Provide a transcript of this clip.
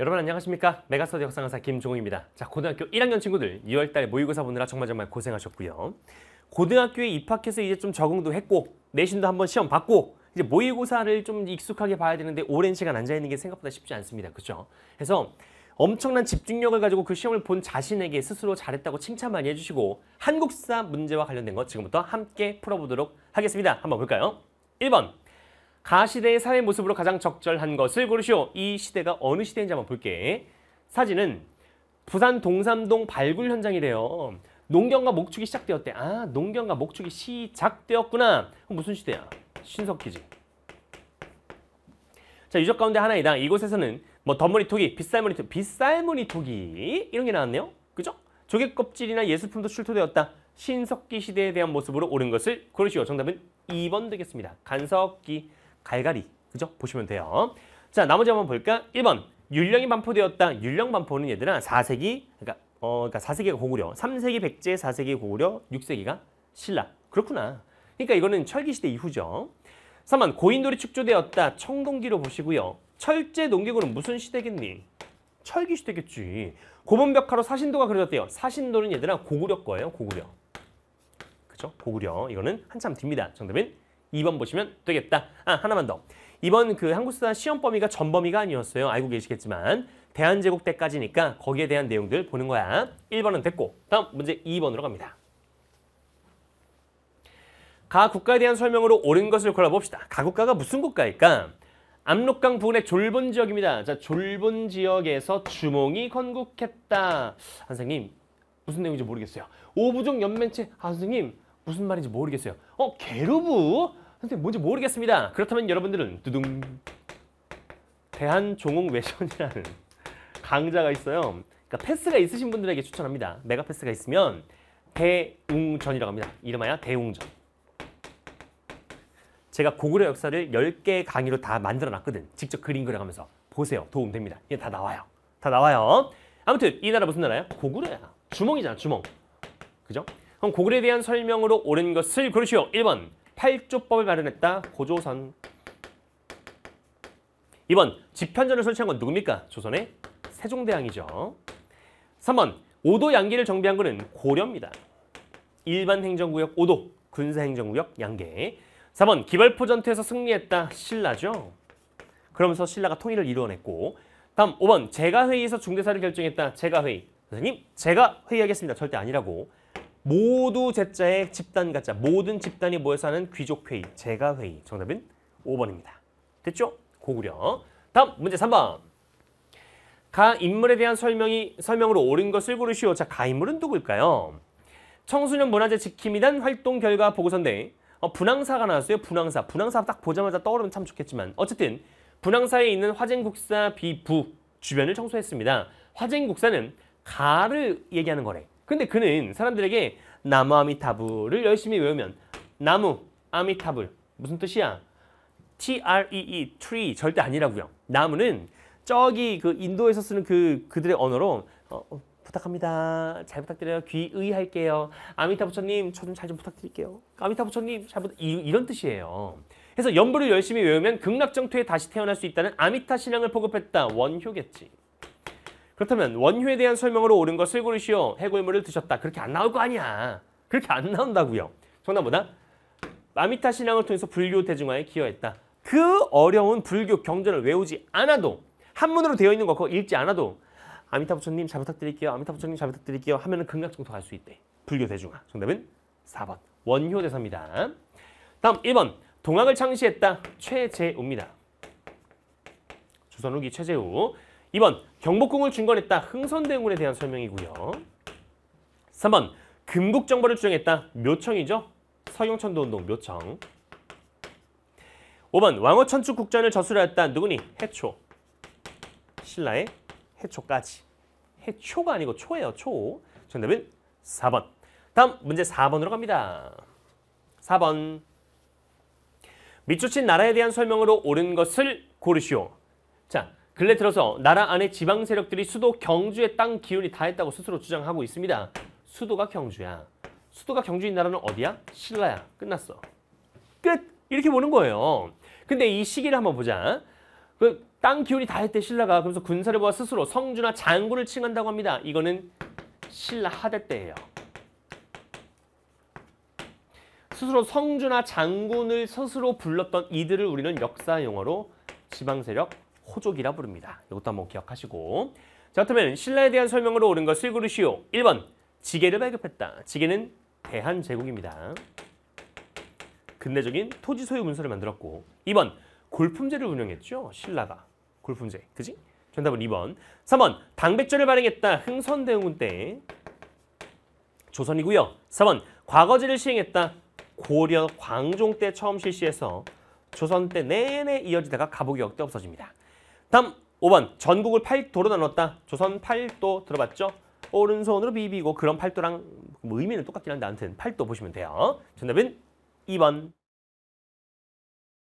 여러분 안녕하십니까 메가스터디 역상강사 김종욱입니다 자 고등학교 1학년 친구들 2월달 모의고사 보느라 정말 정말 고생하셨고요 고등학교에 입학해서 이제 좀 적응도 했고 내신도 한번 시험 받고 이제 모의고사를 좀 익숙하게 봐야 되는데 오랜 시간 앉아있는 게 생각보다 쉽지 않습니다 그렇죠 그래서 엄청난 집중력을 가지고 그 시험을 본 자신에게 스스로 잘했다고 칭찬 많이 해주시고 한국사 문제와 관련된 것 지금부터 함께 풀어보도록 하겠습니다. 한번 볼까요? 1번 가시대의 사회 모습으로 가장 적절한 것을 고르시오. 이 시대가 어느 시대인지 한번 볼게. 사진은 부산 동삼동 발굴 현장이래요. 농경과 목축이 시작되었대. 아, 농경과 목축이 시작되었구나. 그럼 무슨 시대야? 신석기지. 자, 유적 가운데 하나이다. 이곳에서는 뭐 덧머리 토기, 빗살무늬 토기, 빗살무늬 토기 이런 게 나왔네요. 그죠? 조개 껍질이나 예술품도 출토되었다. 신석기 시대에 대한 모습으로 옳은 것을 고르시오. 정답은 2번 되겠습니다. 간석기. 갈갈이 그죠? 보시면 돼요. 자 나머지 한번 볼까? 1번 율령이 반포되었다. 율령 반포는 얘들아 4세기 그러니까 어 그러니까 4세기가 고구려, 3세기 백제, 4세기 고구려, 6세기가 신라. 그렇구나. 그러니까 이거는 철기 시대 이후죠. 3번 고인돌이 축조되었다. 청동기로 보시고요. 철제 농기구는 무슨 시대겠니? 철기 시대겠지. 고분벽화로 사신도가 그려졌대요. 사신도는 얘들아 고구려 거예요. 고구려. 그죠? 고구려. 이거는 한참 뒤입니다. 정답은 2번 보시면 되겠다. 아, 하나만 더. 이번 그 한국사 시험 범위가 전 범위가 아니었어요. 알고 계시겠지만 대한제국 때까지니까 거기에 대한 내용들 보는 거야. 1번은 됐고 다음 문제 2번으로 갑니다. 각 국가에 대한 설명으로 옳은 것을 골라봅시다. 각 국가가 무슨 국가일까? 압록강 부근의 졸본 지역입니다. 자, 졸본 지역에서 주몽이 건국했다. 아, 선생님, 무슨 내용인지 모르겠어요. 오부족 연맹체, 아, 선생님, 무슨 말인지 모르겠어요. 어, 게르브? 선생님 뭔지 모르겠습니다. 그렇다면 여러분들은 두둥 대한종옥외션이라는 강좌가 있어요. 그러니까 패스가 있으신 분들에게 추천합니다. 메가 패스가 있으면 대웅전이라고 합니다. 이름하여 대웅전. 제가 고구려 역사를 10개 강의로 다 만들어놨거든. 직접 그림 그려가면서. 보세요. 도움됩니다. 이게 다 나와요. 다 나와요. 아무튼 이 나라 무슨 나라야? 고구려야. 주몽이잖아, 주몽. 그죠? 그럼 고글에 대한 설명으로 옳은 것을 고르시오. 1번 팔조법을 마련했다. 고조선. 2번 집현전을 설치한 건 누굽니까? 조선의 세종대왕이죠. 3번 오도 양계를 정비한 것은 고려입니다. 일반 행정구역 오도, 군사행정구역 양계. 4번 기발포 전투에서 승리했다. 신라죠. 그러면서 신라가 통일을 이루어냈고 다음 5번 제가 회의에서 중대사를 결정했다. 제가 회의. 선생님 제가 회의하겠습니다. 절대 아니라고 모두 제자의 집단 가짜 모든 집단이 모여서 하는 귀족 회의 제가 회의 정답은 5번입니다. 됐죠? 고구려 다음 문제 3번 각 인물에 대한 설명이 설명으로 옳은 것을 고르시오. 자, 가 인물은 누구일까요 청소년 문화재 지킴이단 활동 결과 보고서인데 어, 분황사가 나왔어요. 분황사. 분황사 딱 보자마자 떠오르면 참 좋겠지만 어쨌든 분황사에 있는 화쟁국사 비부 주변을 청소했습니다. 화쟁국사는 가를 얘기하는 거래. 근데 그는 사람들에게 나무 아미타불을 열심히 외우면 나무 아미타불 무슨 뜻이야? T-R-E-E, e tree 절대 아니라고요. 나무는 저기 그 인도에서 쓰는 그 그들의 언어로 어, 어, 부탁합니다. 잘 부탁드려요. 귀의할게요. 아미타 부처님 저 좀 잘좀 좀 부탁드릴게요. 아미타 부처님 잘 부탁 이, 런 뜻이에요. 그래서 연부를 열심히 외우면 극락정토에 다시 태어날 수 있다는 아미타 신앙을 포급했다. 원효겠지. 그렇다면 원효에 대한 설명으로 옳은 것을 고르시오. 해골물을 드셨다. 그렇게 안 나올 거 아니야. 그렇게 안 나온다고요. 정답보다 마미타 신앙을 통해서 불교 대중화에 기여했다. 그 어려운 불교 경전을 외우지 않아도 한문으로 되어 있는 거 그거 읽지 않아도 아미타 부처님 잘 부탁드릴게요. 아미타 부처님 잘 부탁드릴게요. 하면은 극락정토 갈수 있대. 불교 대중화. 정답은 4번 원효 대사입니다. 다음 1번 동학을 창시했다. 최재우입니다. 조선후기 최재우. 2번 경복궁을 중건했다 흥선대군에 대한 설명이고요. 3번 금국정벌을 주장했다 묘청이죠. 서경천도 운동 묘청. 5번 왕어천축 국전을 저술하였다 누구니? 해초. 신라의 해초까지. 해초가 아니고 초예요. 초. 정답은 4번. 다음 문제 4번으로 갑니다. 4번. 밑조친 나라에 대한 설명으로 옳은 것을 고르시오. 자, 근래 들어서 나라 안의 지방 세력들이 수도 경주의 땅 기운이 다했다고 스스로 주장하고 있습니다. 수도가 경주야. 수도가 경주인 나라는 어디야? 신라야. 끝났어. 끝! 이렇게 보는 거예요. 근데 이 시기를 한번 보자. 그 땅 기운이 다했대 신라가. 그래서 군사를 모아 스스로 성주나 장군을 칭한다고 합니다. 이거는 신라 하대 때예요. 스스로 성주나 장군을 스스로 불렀던 이들을 우리는 역사 용어로 지방세력 호족이라 부릅니다. 이것도 한번 기억하시고 자그렇면 신라에 대한 설명으로 옳은 것을 고르시오. 1번 지게를 발급했다. 지게는 대한제국입니다. 근대적인 토지 소유 문서를 만들었고 2번 골품제를 운영했죠. 신라가 골품제 그지? 정답은 2번 3번 당백제를 발행했다. 흥선대운군 때 조선이고요. 4번 과거제를 시행했다. 고려 광종 때 처음 실시해서 조선 때 내내 이어지다가 가복이 역대 없어집니다. 다음 5번 전국을 8도로 나눴다. 조선 8도 들어봤죠? 오른손으로 비비고 그런 8도랑 뭐 의미는 똑같긴 한데 아무튼 8도 보시면 돼요. 정답은 2번